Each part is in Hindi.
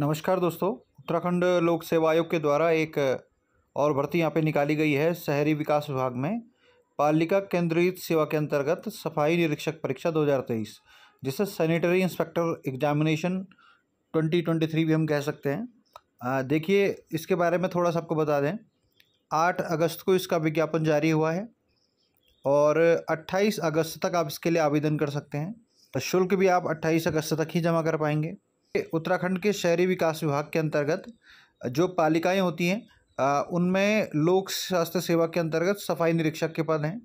नमस्कार दोस्तों उत्तराखंड लोक सेवा आयोग के द्वारा एक और भर्ती यहाँ पे निकाली गई है शहरी विकास विभाग में पालिका केंद्रित सेवा के अंतर्गत सफाई निरीक्षक परीक्षा 2023 जिसे सैनिटरी इंस्पेक्टर एग्जामिनेशन 2023 भी हम कह सकते हैं देखिए इसके बारे में थोड़ा सा आपको बता दें आठ अगस्त को इसका विज्ञापन जारी हुआ है और अट्ठाईस अगस्त तक आप इसके लिए आवेदन कर सकते हैं तो शुल्क भी आप अट्ठाईस अगस्त तक ही जमा कर पाएंगे उत्तराखंड के शहरी विकास विभाग के अंतर्गत जो पालिकाएं होती हैं उनमें लोक स्वास्थ्य सेवा के अंतर्गत सफाई निरीक्षक के पद हैं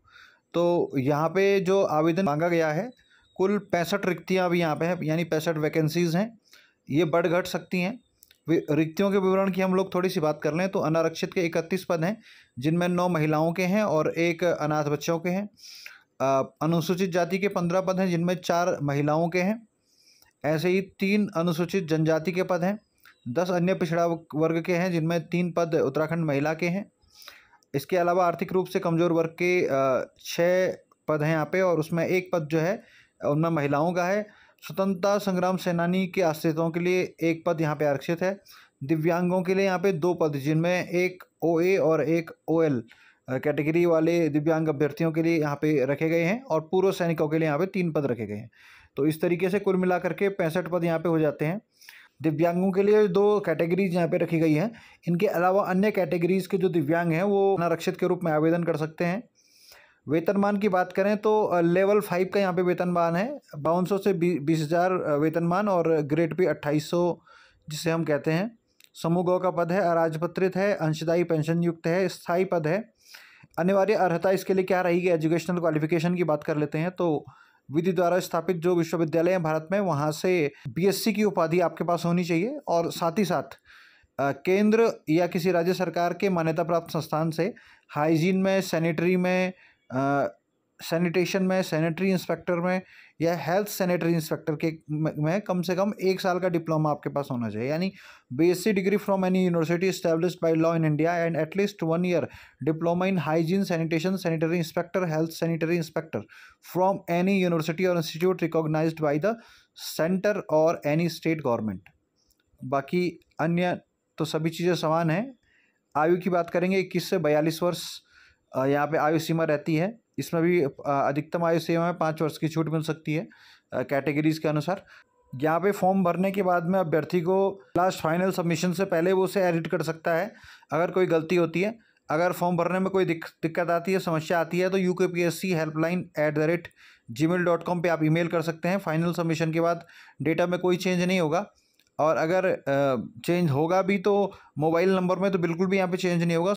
तो यहाँ पे जो आवेदन मांगा गया है कुल पैंसठ रिक्तियाँ अभी यहाँ पे हैं यानी पैंसठ वैकेंसीज़ हैं ये बढ़ घट सकती हैं रिक्तियों के विवरण की हम लोग थोड़ी सी बात कर लें तो अनारक्षित के इकतीस पद हैं जिनमें नौ महिलाओं के हैं और एक अनाथ बच्चों के हैं अनुसूचित जाति के पंद्रह पद हैं जिनमें चार महिलाओं के हैं ऐसे ही तीन अनुसूचित जनजाति के पद हैं दस अन्य पिछड़ा वर्ग के हैं जिनमें तीन पद उत्तराखंड महिला के हैं इसके अलावा आर्थिक रूप से कमज़ोर वर्ग के छः पद हैं यहाँ पे और उसमें एक पद जो है उनमें महिलाओं का है स्वतंत्रता संग्राम सेनानी के आश्रितों के लिए एक पद यहाँ पे आरक्षित है दिव्यांगों के लिए यहाँ पे दो पद जिनमें एक ओ ए और एक ओ एल कैटेगरी वाले दिव्यांग अभ्यर्थियों के लिए यहाँ पे रखे गए हैं और पूर्व सैनिकों के लिए यहाँ पे तीन पद रखे गए हैं तो इस तरीके से कुल मिला करके पैंसठ पद यहाँ पे हो जाते हैं दिव्यांगों के लिए दो कैटेगरीज यहाँ पे रखी गई हैं इनके अलावा अन्य कैटेगरीज के जो दिव्यांग हैं वो अनारक्षित के रूप में आवेदन कर सकते हैं वेतनमान की बात करें तो लेवल फाइव का यहाँ पे वेतनमान है बावन सौ से बीस हज़ार वेतनमान और ग्रेड पे अट्ठाईस सौ जिसे हम कहते हैं समूह गौ का पद है अराजपत्रित है अंशदायी पेंशन युक्त है स्थायी पद है अनिवार्य अर्हता इसके लिए क्या रहेगी एजुकेशनल क्वालिफिकेशन की बात कर लेते हैं तो विधि द्वारा स्थापित जो विश्वविद्यालय हैं भारत में वहाँ से बीएससी की उपाधि आपके पास होनी चाहिए और साथ ही साथ केंद्र या किसी राज्य सरकार के मान्यता प्राप्त संस्थान से हाइजीन में सैनिटरी में सैनिटेशन में सैनिटरी इंस्पेक्टर में या हेल्थ सैनिटरी इंस्पेक्टर के में कम से कम एक साल का डिप्लोमा आपके पास होना चाहिए यानी BSc degree from any university establish by law in India and at least one year diploma in hygiene sanitation sanitary inspector health sanitary inspector from any university और institute recognise by the centre और एनी स्टेट गवर्नमेंट बाकी अन्य तो सभी चीज़ें समान हैं आयु की बात करेंगे इक्कीस से बयालीस वर्ष यहाँ पे आयु सीमा रहती है इसमें भी अधिकतम आयु सेवा में पाँच वर्ष की छूट मिल सकती है कैटेगरीज के अनुसार यहाँ पे फॉर्म भरने के बाद में अभ्यर्थी को लास्ट फाइनल सबमिशन से पहले वो उसे एडिट कर सकता है अगर कोई गलती होती है अगर फॉर्म भरने में कोई दिक्कत आती है समस्या आती है तो U K P S C helpline at the rate Gmail dot com पर आप ईमेल कर सकते हैं फाइनल सबमिशन के बाद डेटा में कोई चेंज नहीं होगा और अगर चेंज होगा भी तो मोबाइल नंबर में तो बिल्कुल भी यहाँ पे चेंज नहीं होगा